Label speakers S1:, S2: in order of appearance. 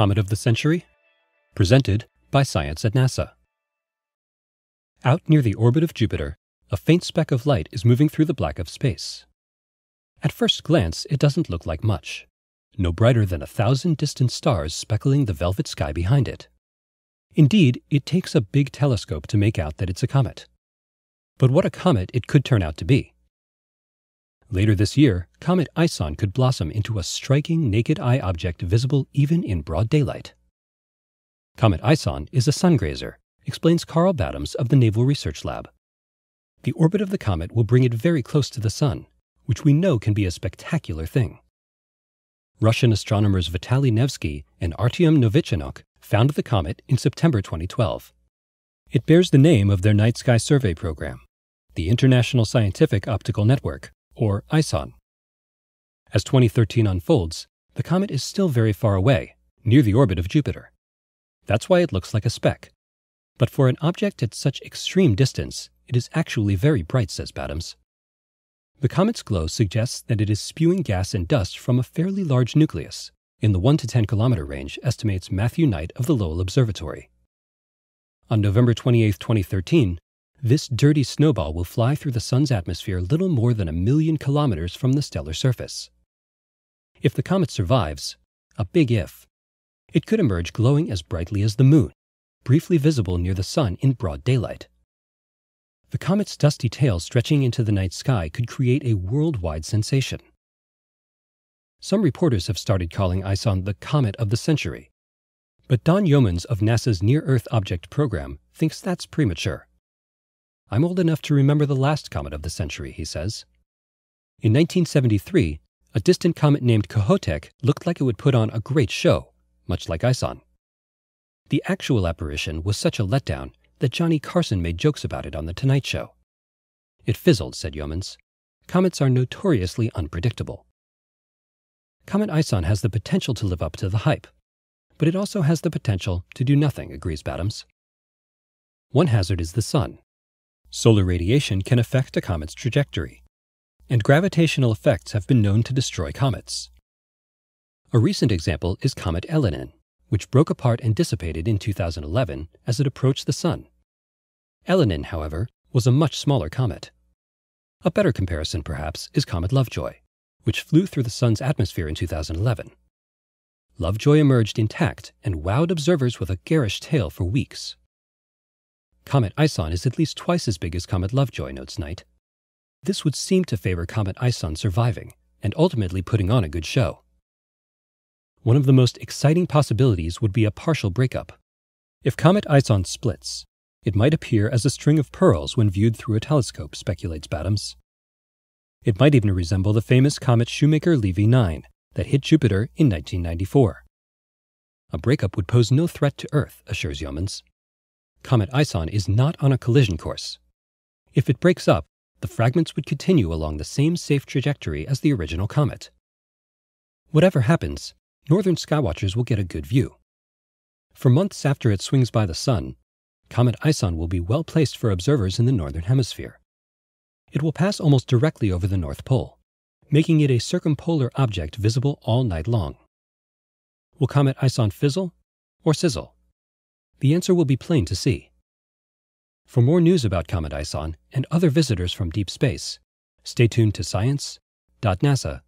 S1: Comet of the Century, presented by Science at NASA. Out near the orbit of Jupiter, a faint speck of light is moving through the black of space. At first glance, it doesn't look like much, no brighter than a thousand distant stars speckling the velvet sky behind it. Indeed, it takes a big telescope to make out that it's a comet. But what a comet it could turn out to be! Later this year, Comet Ison could blossom into a striking naked eye object visible even in broad daylight. Comet Ison is a sungrazer, explains Carl Badams of the Naval Research Lab. The orbit of the comet will bring it very close to the sun, which we know can be a spectacular thing. Russian astronomers Vitaly Nevsky and Artyom Novichinok found the comet in September 2012. It bears the name of their night sky survey program, the International Scientific Optical Network, or ISON. As 2013 unfolds, the comet is still very far away, near the orbit of Jupiter. That's why it looks like a speck. But for an object at such extreme distance, it is actually very bright, says Badams. The comet's glow suggests that it is spewing gas and dust from a fairly large nucleus, in the 1 to 10 kilometer range, estimates Matthew Knight of the Lowell Observatory. On November 28, 2013, this dirty snowball will fly through the Sun's atmosphere little more than a million kilometers from the stellar surface. If the comet survives, a big if, it could emerge glowing as brightly as the moon, briefly visible near the sun in broad daylight. The comet's dusty tail stretching into the night sky could create a worldwide sensation. Some reporters have started calling ISON the comet of the century, but Don Yeomans of NASA's Near Earth Object Program thinks that's premature. I'm old enough to remember the last comet of the century, he says. In 1973, a distant comet named Kohoutek looked like it would put on a great show, much like Ison. The actual apparition was such a letdown that Johnny Carson made jokes about it on The Tonight Show. It fizzled, said Yeomans. Comets are notoriously unpredictable. Comet Ison has the potential to live up to the hype, but it also has the potential to do nothing, agrees Badams. One hazard is the sun. Solar radiation can affect a comet's trajectory, and gravitational effects have been known to destroy comets. A recent example is Comet Elenin, which broke apart and dissipated in 2011 as it approached the Sun. Elenin, however, was a much smaller comet. A better comparison, perhaps, is Comet Lovejoy, which flew through the Sun's atmosphere in 2011. Lovejoy emerged intact and wowed observers with a garish tail for weeks. Comet Ison is at least twice as big as Comet Lovejoy, notes Knight. This would seem to favor Comet Ison surviving, and ultimately putting on a good show. One of the most exciting possibilities would be a partial breakup. If Comet Ison splits, it might appear as a string of pearls when viewed through a telescope, speculates Badams. It might even resemble the famous comet Shoemaker-Levy 9 that hit Jupiter in 1994. A breakup would pose no threat to Earth, assures Yeomans. Comet Ison is not on a collision course. If it breaks up, the fragments would continue along the same safe trajectory as the original comet. Whatever happens, northern skywatchers will get a good view. For months after it swings by the Sun, Comet Ison will be well placed for observers in the northern hemisphere. It will pass almost directly over the North Pole, making it a circumpolar object visible all night long. Will Comet Ison fizzle or sizzle? the answer will be plain to see. For more news about Comet Ison and other visitors from deep space, stay tuned to science.nasa.gov.